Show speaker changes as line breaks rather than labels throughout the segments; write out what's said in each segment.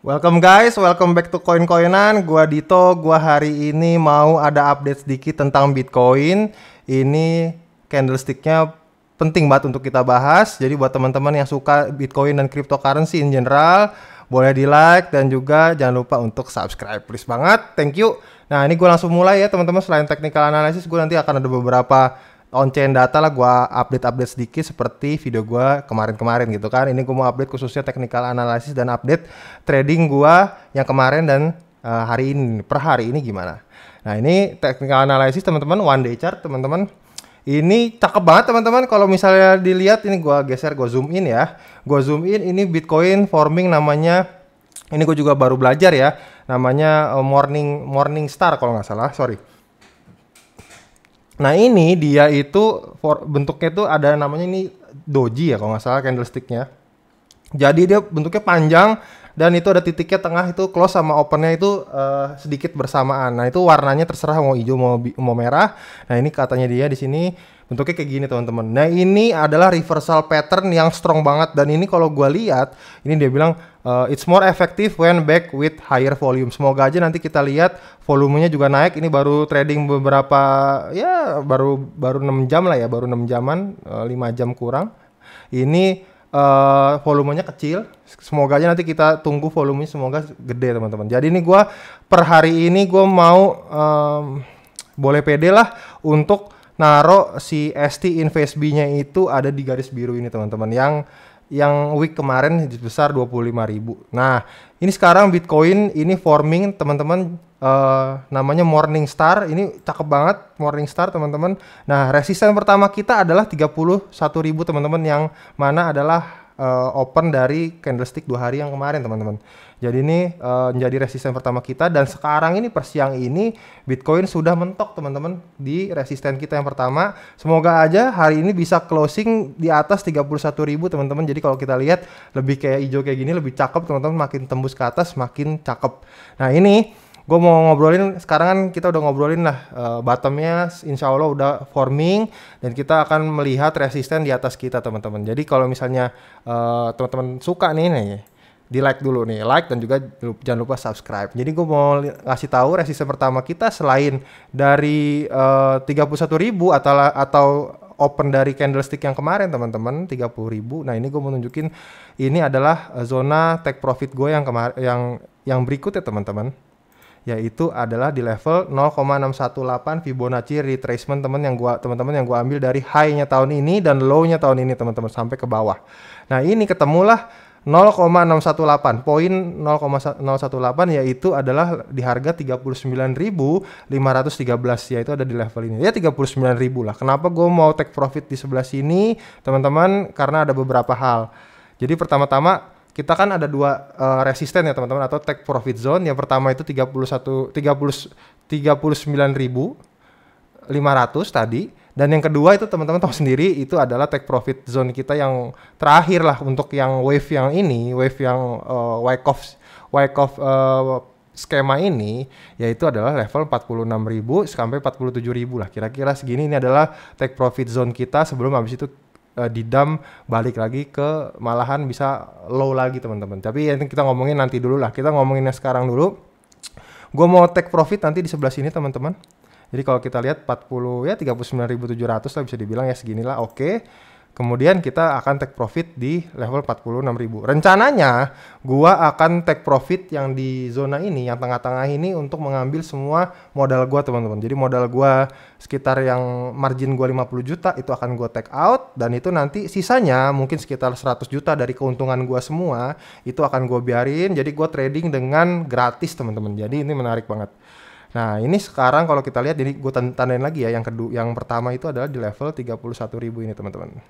Welcome guys, welcome back to Coin Coinan. Gua Dito, gua hari ini mau ada update sedikit tentang Bitcoin. Ini candlesticknya penting banget untuk kita bahas. Jadi buat teman-teman yang suka Bitcoin dan cryptocurrency in general, boleh di like dan juga jangan lupa untuk subscribe please banget. Thank you. Nah ini gue langsung mulai ya teman-teman. Selain technical analysis, gue nanti akan ada beberapa on chain data lah gue update update sedikit seperti video gue kemarin-kemarin gitu kan ini gue mau update khususnya technical analysis dan update trading gue yang kemarin dan uh, hari ini per hari ini gimana nah ini technical analysis teman-teman one day chart teman-teman ini cakep banget teman-teman kalau misalnya dilihat ini gue geser gue zoom in ya gue zoom in ini bitcoin forming namanya ini gue juga baru belajar ya namanya eh, morning morning star kalau nggak salah sorry Nah ini dia itu for, bentuknya tuh ada namanya ini doji ya kalau nggak salah candlesticknya. Jadi dia bentuknya panjang dan itu ada titiknya tengah itu close sama opennya itu uh, sedikit bersamaan. Nah itu warnanya terserah mau hijau mau mau merah. Nah ini katanya dia di sini bentuknya kayak gini teman-teman. Nah ini adalah reversal pattern yang strong banget dan ini kalau gue lihat ini dia bilang uh, it's more effective when back with higher volume. Semoga aja nanti kita lihat volumenya juga naik. Ini baru trading beberapa ya baru baru 6 jam lah ya, baru 6 jaman, uh, eh, 5 jam kurang. Ini uh, volumenya kecil. Semoga aja nanti kita tunggu volumenya semoga gede teman-teman. Jadi ini gua per hari ini gua mau um, boleh pede lah untuk naro si ST invest B-nya itu ada di garis biru ini teman-teman yang yang week kemarin sebesar ribu. Nah, ini sekarang Bitcoin ini forming teman-teman uh, namanya Morning Star. Ini cakep banget Morning Star teman-teman. Nah, resisten pertama kita adalah ribu teman-teman yang mana adalah uh, open dari candlestick dua hari yang kemarin teman-teman. Jadi ini uh, menjadi resisten pertama kita dan sekarang ini persiang ini Bitcoin sudah mentok teman-teman di resisten kita yang pertama. Semoga aja hari ini bisa closing di atas ribu teman-teman. Jadi kalau kita lihat lebih kayak hijau kayak gini lebih cakep teman-teman makin tembus ke atas makin cakep. Nah ini gue mau ngobrolin sekarang kan kita udah ngobrolin lah uh, bottomnya insya Allah udah forming dan kita akan melihat resisten di atas kita teman-teman jadi kalau misalnya uh, teman-teman suka nih nih di like dulu nih like dan juga jangan lupa subscribe jadi gue mau ngasih tahu resisten pertama kita selain dari eh, tiga uh, ribu atau atau open dari candlestick yang kemarin teman-teman tiga puluh ribu. nah ini gue mau nunjukin ini adalah zona take profit gue yang kemarin yang yang berikut ya teman-teman yaitu adalah di level 0,618 Fibonacci retracement teman yang gua teman-teman yang gua ambil dari high-nya tahun ini dan low-nya tahun ini teman-teman sampai ke bawah. Nah, ini ketemulah 0,618 poin 0,018 yaitu adalah di harga 39.513 yaitu ada di level ini ya 39.000 lah kenapa gue mau take profit di sebelah sini teman-teman karena ada beberapa hal jadi pertama-tama kita kan ada dua uh, resisten ya teman-teman atau take profit zone. Yang pertama itu 31 30 39.500 tadi dan yang kedua itu teman-teman tahu sendiri itu adalah take profit zone kita yang terakhir lah untuk yang wave yang ini, wave yang uh, wake off uh, skema ini yaitu adalah level 46.000 sampai 47.000 lah. Kira-kira segini ini adalah take profit zone kita sebelum habis itu uh, di balik lagi ke malahan bisa low lagi teman-teman. Tapi ya kita ngomongin nanti dulu lah. Kita ngomonginnya sekarang dulu. Gue mau take profit nanti di sebelah sini teman-teman. Jadi kalau kita lihat 40 ya 39.700 lah bisa dibilang ya seginilah oke. Okay Kemudian kita akan take profit di level 46.000. Rencananya gua akan take profit yang di zona ini, yang tengah-tengah ini untuk mengambil semua modal gua, teman-teman. Jadi modal gua sekitar yang margin gua 50 juta itu akan gua take out dan itu nanti sisanya mungkin sekitar 100 juta dari keuntungan gua semua itu akan gua biarin. Jadi gua trading dengan gratis, teman-teman. Jadi ini menarik banget. Nah, ini sekarang kalau kita lihat jadi gue tandain lagi ya yang kedua yang pertama itu adalah di level 31.000 ini, teman-teman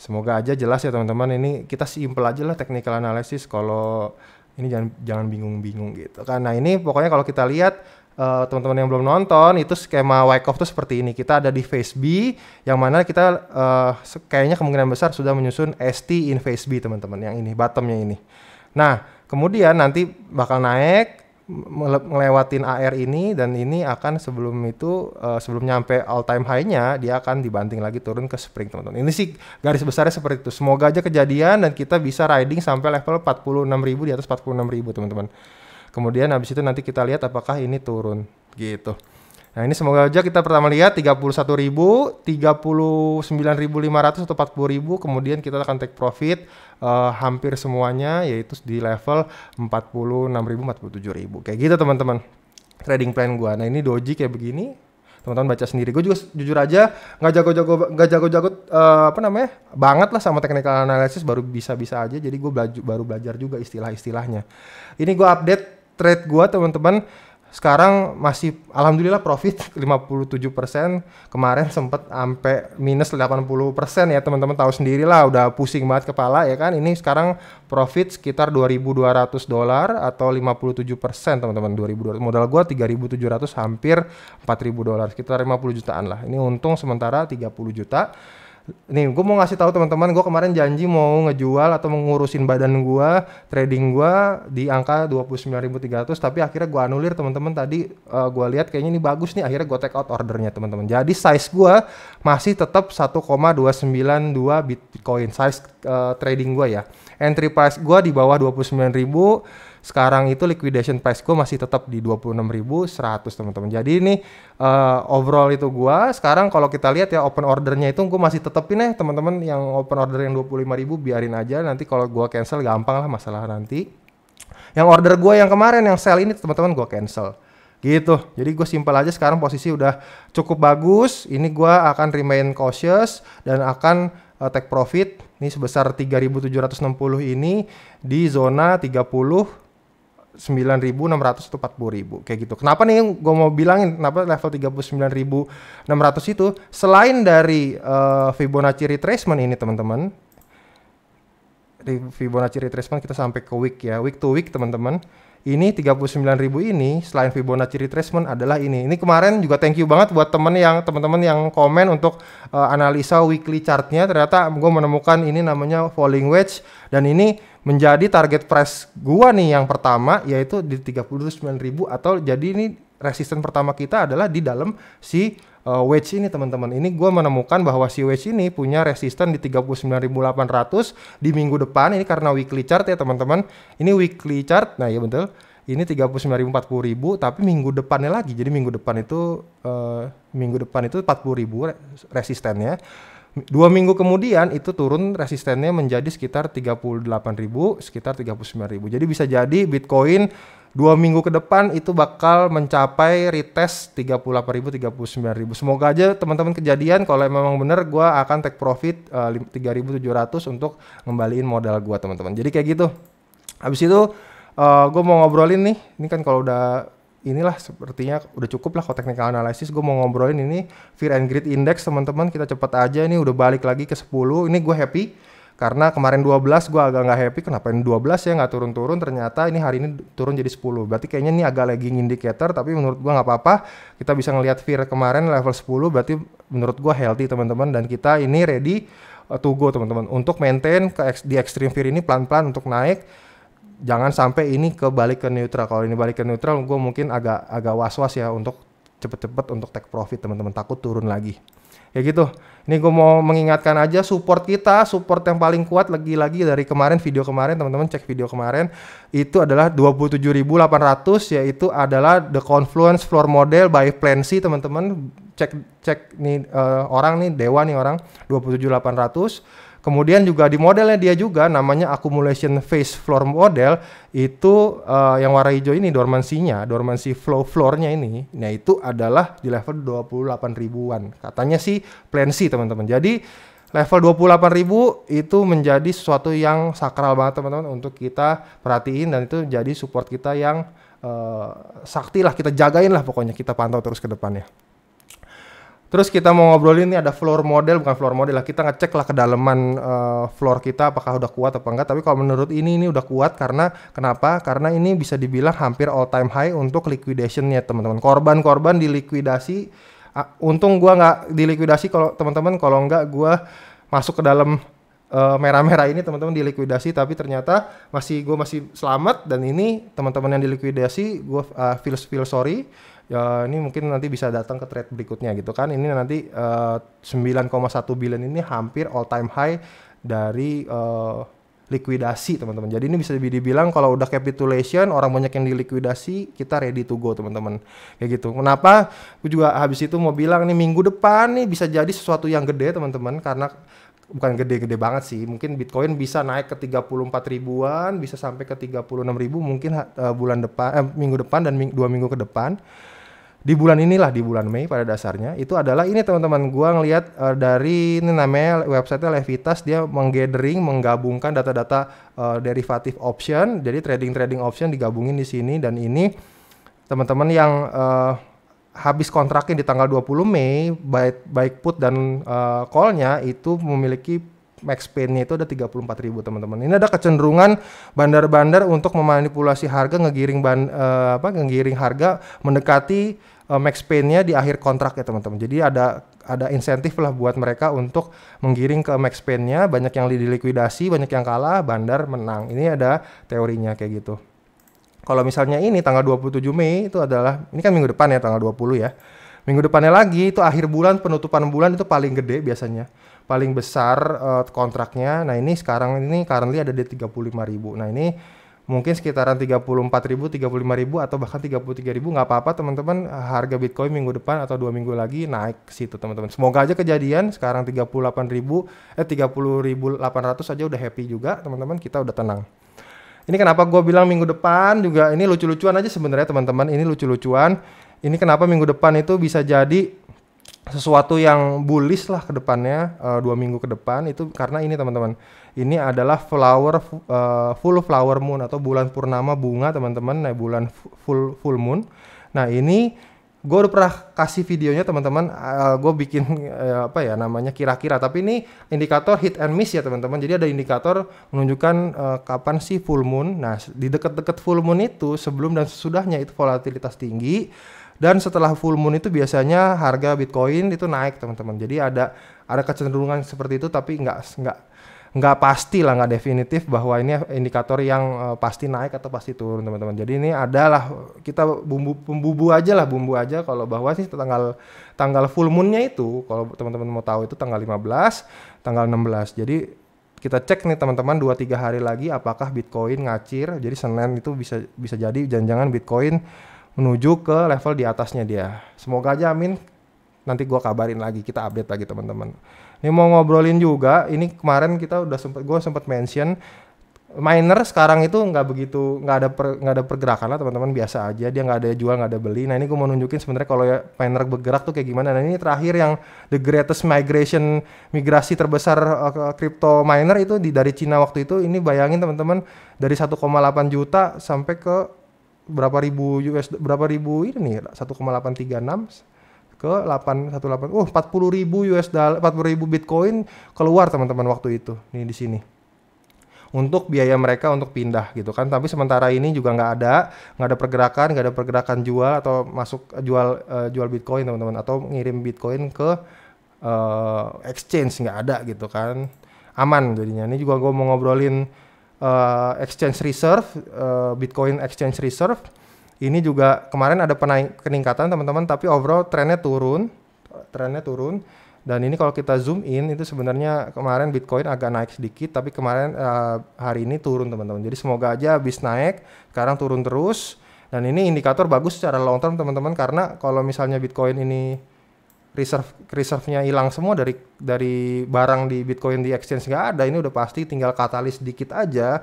semoga aja jelas ya teman-teman ini kita simpel aja lah technical analysis kalau ini jangan jangan bingung-bingung gitu karena ini pokoknya kalau kita lihat uh, teman-teman yang belum nonton itu skema Wyckoff itu seperti ini kita ada di phase B yang mana kita uh, kayaknya kemungkinan besar sudah menyusun ST in phase B teman-teman yang ini bottomnya ini nah kemudian nanti bakal naik melewatin AR ini dan ini akan sebelum itu uh, sebelum nyampe all time high-nya dia akan dibanting lagi turun ke spring teman-teman. Ini sih garis besarnya seperti itu. Semoga aja kejadian dan kita bisa riding sampai level 46.000 di atas 46.000 teman-teman. Kemudian habis itu nanti kita lihat apakah ini turun gitu. Nah ini semoga aja kita pertama lihat ribu ribu, 39.500 atau ribu kemudian kita akan take profit uh, hampir semuanya yaitu di level ribu 46.000, ribu Kayak gitu teman-teman trading plan gua. Nah ini doji kayak begini, teman-teman baca sendiri. Gue juga jujur aja nggak jago-jago nggak jago-jago uh, apa namanya banget lah sama technical analysis baru bisa-bisa aja. Jadi gue belaj- baru belajar juga istilah-istilahnya. Ini gue update trade gue teman-teman sekarang masih alhamdulillah profit 57% kemarin sempat sampai minus 80% ya teman-teman tahu sendiri lah udah pusing banget kepala ya kan ini sekarang profit sekitar 2200 dolar atau 57% teman-teman 2200 modal gua 3700 hampir 4000 dolar sekitar 50 jutaan lah ini untung sementara 30 juta nih gue mau ngasih tahu teman-teman gue kemarin janji mau ngejual atau mengurusin badan gue trading gue di angka 29.300 tapi akhirnya gue anulir teman-teman tadi uh, eh, gue lihat kayaknya ini bagus nih akhirnya gue take out ordernya teman-teman jadi size gue masih tetap 1,292 bitcoin size uh, trading gue ya entry price gue di bawah 29.000 sekarang itu liquidation price gue masih tetap di 26.100 teman-teman. Jadi ini uh, overall itu gue. Sekarang kalau kita lihat ya open ordernya itu gue masih tetepin ya teman-teman yang open order yang 25.000 biarin aja nanti kalau gue cancel gampang lah masalah nanti. Yang order gue yang kemarin yang sell ini teman-teman gue cancel gitu jadi gue simpel aja sekarang posisi udah cukup bagus ini gue akan remain cautious dan akan uh, take profit ini sebesar 3760 ini di zona 30 empat puluh ribu kayak gitu. Kenapa nih gue mau bilangin kenapa level 39.600 itu selain dari uh, Fibonacci retracement ini teman-teman. Fibonacci retracement kita sampai ke week ya, week to week teman-teman ini 39.000 ini selain Fibonacci retracement adalah ini. Ini kemarin juga thank you banget buat temen yang teman-teman yang komen untuk uh, analisa weekly chartnya. Ternyata gue menemukan ini namanya falling wedge dan ini menjadi target price gua nih yang pertama yaitu di 39.000 atau jadi ini resisten pertama kita adalah di dalam si uh, wedge ini teman-teman. Ini gue menemukan bahwa si wedge ini punya resisten di 39.800 di minggu depan. Ini karena weekly chart ya teman-teman. Ini weekly chart. Nah ya betul. Ini 39.400, tapi minggu depannya lagi. Jadi minggu depan itu uh, minggu depan itu 40.000 resistennya. Dua minggu kemudian itu turun resistennya menjadi sekitar 38.000, sekitar 39.000. Jadi bisa jadi Bitcoin dua minggu ke depan itu bakal mencapai retest 38.000, 39.000. Semoga aja teman-teman kejadian kalau memang bener gue akan take profit eh, uh, 3.700 untuk ngembaliin modal gue teman-teman. Jadi kayak gitu. Habis itu uh, eh, gue mau ngobrolin nih, ini kan kalau udah inilah sepertinya udah cukup lah kalau technical analysis gue mau ngobrolin ini fear and greed index teman-teman kita cepet aja ini udah balik lagi ke 10 ini gue happy karena kemarin 12 gue agak nggak happy kenapa ini 12 ya nggak turun-turun ternyata ini hari ini turun jadi 10 berarti kayaknya ini agak lagging indicator tapi menurut gue nggak apa-apa kita bisa ngelihat fear kemarin level 10 berarti menurut gue healthy teman-teman dan kita ini ready uh, to go teman-teman untuk maintain ke, di extreme fear ini pelan-pelan untuk naik jangan sampai ini kebalik ke neutral. Kalau ini balik ke neutral, gue mungkin agak agak was-was ya untuk cepet-cepet untuk take profit teman-teman takut turun lagi ya gitu ini gue mau mengingatkan aja support kita support yang paling kuat lagi-lagi dari kemarin video kemarin teman-teman cek video kemarin itu adalah 27.800 yaitu adalah the confluence floor model by plan teman-teman cek cek nih uh, orang nih dewa nih orang 27.800 Kemudian juga di modelnya dia juga namanya accumulation phase floor model itu uh, yang warna hijau ini dormansinya, dormansi flow floornya ini, nah itu adalah di level 28 ribuan. Katanya sih plan C teman-teman. Jadi level ribu itu menjadi sesuatu yang sakral banget teman-teman untuk kita perhatiin dan itu jadi support kita yang uh, sakti lah kita jagain lah pokoknya kita pantau terus ke depannya. Terus kita mau ngobrolin nih ada floor model bukan floor model lah kita ngecek lah kedalaman uh, floor kita apakah udah kuat apa enggak. Tapi kalau menurut ini ini udah kuat karena kenapa? Karena ini bisa dibilang hampir all time high untuk liquidationnya teman-teman. Korban-korban dilikuidasi. Uh, ah, untung gua nggak dilikuidasi kalau teman-teman kalau enggak gua masuk ke dalam eh, merah-merah uh, ini teman-teman dilikuidasi tapi ternyata masih gue masih selamat dan ini teman-teman yang dilikuidasi gue uh, ah, feel feel sorry ya ini mungkin nanti bisa datang ke trade berikutnya gitu kan ini nanti uh, eh, 9,1 billion ini hampir all time high dari uh, likuidasi teman-teman. Jadi ini bisa dibilang kalau udah capitulation orang banyak yang dilikuidasi kita ready to go teman-teman kayak gitu. Kenapa? Gue juga habis itu mau bilang nih minggu depan nih bisa jadi sesuatu yang gede teman-teman karena bukan gede-gede banget sih. Mungkin Bitcoin bisa naik ke 34 ribuan, bisa sampai ke 36 ribu mungkin uh, bulan depan eh, minggu depan dan ming dua minggu ke depan di bulan inilah di bulan Mei pada dasarnya itu adalah ini teman-teman gua ngelihat uh, eh, dari ini namanya websitenya Levitas dia menggathering menggabungkan data-data uh, eh, derivatif option jadi trading trading option digabungin di sini dan ini teman-teman yang uh, habis kontraknya di tanggal 20 Mei baik baik put dan uh, callnya itu memiliki max Payne-nya itu ada 34.000 teman-teman. Ini ada kecenderungan bandar-bandar untuk memanipulasi harga, ngegiring ban, uh, apa, ngegiring harga mendekati uh, max nya di akhir kontrak ya teman-teman. Jadi ada ada insentif lah buat mereka untuk menggiring ke max Payne-nya. Banyak yang dilikuidasi, banyak yang kalah, bandar menang. Ini ada teorinya kayak gitu. Kalau misalnya ini tanggal 27 Mei itu adalah ini kan minggu depan ya tanggal 20 ya. Minggu depannya lagi itu akhir bulan penutupan bulan itu paling gede biasanya paling besar uh, kontraknya. Nah, ini sekarang ini currently ada di 35.000. Nah, ini mungkin sekitaran 34.000, 35.000 atau bahkan 33.000 nggak apa-apa teman-teman harga Bitcoin minggu depan atau dua minggu lagi naik ke situ teman-teman. Semoga aja kejadian sekarang 38.000 eh 30.800 aja udah happy juga teman-teman kita udah tenang. Ini kenapa gue bilang minggu depan juga ini lucu-lucuan aja sebenarnya teman-teman ini lucu-lucuan. Ini kenapa minggu depan itu bisa jadi sesuatu yang bullish lah ke depannya uh, dua minggu ke depan itu karena ini teman-teman ini adalah flower uh, full flower moon atau bulan purnama bunga teman-teman nah bulan full full moon nah ini gue udah pernah kasih videonya teman-teman uh, eh, gue bikin uh, apa ya namanya kira-kira tapi ini indikator hit and miss ya teman-teman jadi ada indikator menunjukkan uh, kapan sih full moon nah di dekat-dekat full moon itu sebelum dan sesudahnya itu volatilitas tinggi dan setelah full moon itu biasanya harga Bitcoin itu naik teman-teman. Jadi ada ada kecenderungan seperti itu tapi nggak nggak nggak pasti lah nggak definitif bahwa ini indikator yang uh, pasti naik atau pasti turun teman-teman. Jadi ini adalah kita bumbu pembubu aja lah bumbu aja kalau bahwa sih tanggal tanggal full moonnya itu kalau teman-teman mau tahu itu tanggal 15, tanggal 16. Jadi kita cek nih teman-teman 2 3 hari lagi apakah Bitcoin ngacir. Jadi Senin itu bisa bisa jadi jangan-jangan Bitcoin menuju ke level di atasnya dia. Semoga aja amin. Nanti gua kabarin lagi, kita update lagi teman-teman. Ini mau ngobrolin juga, ini kemarin kita udah sempet gua sempet mention miner sekarang itu nggak begitu nggak ada nggak ada pergerakan lah teman-teman biasa aja dia nggak ada jual nggak ada beli nah ini gue mau nunjukin sebenarnya kalau ya miner bergerak tuh kayak gimana nah ini terakhir yang the greatest migration migrasi terbesar eh, crypto miner itu di dari Cina waktu itu ini bayangin teman-teman dari 1,8 juta sampai ke berapa ribu US berapa ribu ini nih 1,836 ke 818 oh 40 ribu US dollar 40 ribu Bitcoin keluar teman-teman waktu itu nih di sini untuk biaya mereka untuk pindah gitu kan tapi sementara ini juga nggak ada nggak ada pergerakan nggak ada pergerakan jual atau masuk jual uh, jual Bitcoin teman-teman atau ngirim Bitcoin ke uh, exchange nggak ada gitu kan aman jadinya ini juga gue mau ngobrolin uh, exchange reserve, uh, Bitcoin exchange reserve. Ini juga kemarin ada penaik peningkatan teman-teman, tapi overall trennya turun, trennya turun. Dan ini kalau kita zoom in itu sebenarnya kemarin Bitcoin agak naik sedikit, tapi kemarin uh, hari ini turun teman-teman. Jadi semoga aja habis naik, sekarang turun terus. Dan ini indikator bagus secara long term teman-teman karena kalau misalnya Bitcoin ini reserve reserve-nya hilang semua dari dari barang di Bitcoin di exchange nggak ada ini udah pasti tinggal katalis dikit aja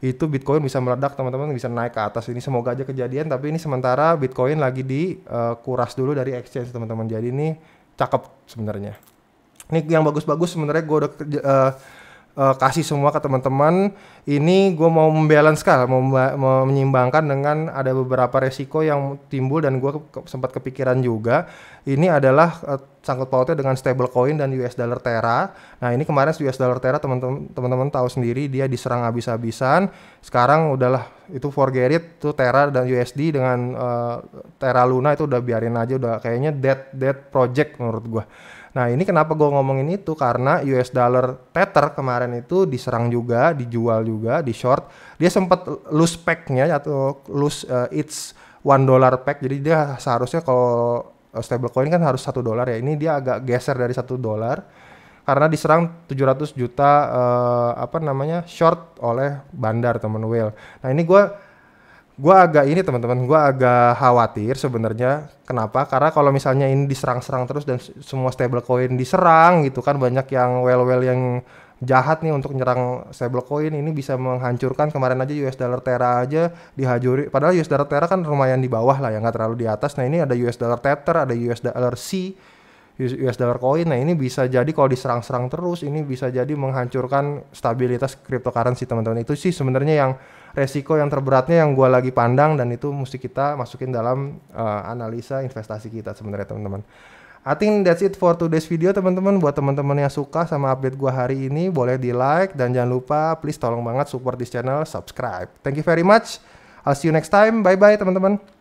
itu Bitcoin bisa meledak teman-teman bisa naik ke atas ini semoga aja kejadian tapi ini sementara Bitcoin lagi di uh, dulu dari exchange teman-teman jadi ini cakep sebenarnya ini yang bagus-bagus sebenarnya gue udah uh, uh, kasih semua ke teman-teman. Ini gue mau membalance kan, mau, menyimbangkan dengan ada beberapa resiko yang timbul dan gue ke, sempat kepikiran juga. Ini adalah uh, sangkut pautnya dengan stablecoin dan US dollar Terra. Nah ini kemarin US dollar Terra teman-teman tahu sendiri dia diserang habis-habisan. Sekarang udahlah itu forget it tuh Terra dan USD dengan uh, eh, Terra Luna itu udah biarin aja udah kayaknya dead dead project menurut gue. Nah ini kenapa gue ngomongin itu karena US dollar tether kemarin itu diserang juga, dijual juga, di short. Dia sempat lose packnya atau lose uh, its one dollar pack. Jadi dia seharusnya kalau eh, stablecoin kan harus satu dolar ya. Ini dia agak geser dari satu dolar karena diserang 700 juta uh, apa namanya short oleh bandar teman Will. Nah ini gue gue agak ini teman-teman gue agak khawatir sebenarnya kenapa karena kalau misalnya ini diserang-serang terus dan semua stablecoin diserang gitu kan banyak yang well-well yang jahat nih untuk nyerang stablecoin ini bisa menghancurkan kemarin aja US dollar Terra aja dihajuri padahal US dollar Terra kan lumayan di bawah lah ya nggak terlalu di atas nah ini ada US dollar Tether ada US dollar C US dollar coin. Nah, ini bisa jadi kalau diserang-serang terus ini bisa jadi menghancurkan stabilitas cryptocurrency teman-teman. Itu sih sebenarnya yang resiko yang terberatnya yang gue lagi pandang dan itu mesti kita masukin dalam uh, analisa investasi kita sebenarnya teman-teman. I think that's it for today's video teman-teman. Buat teman-teman yang suka sama update gue hari ini, boleh di like dan jangan lupa please tolong banget support this channel, subscribe. Thank you very much. I'll see you next time. Bye bye teman-teman.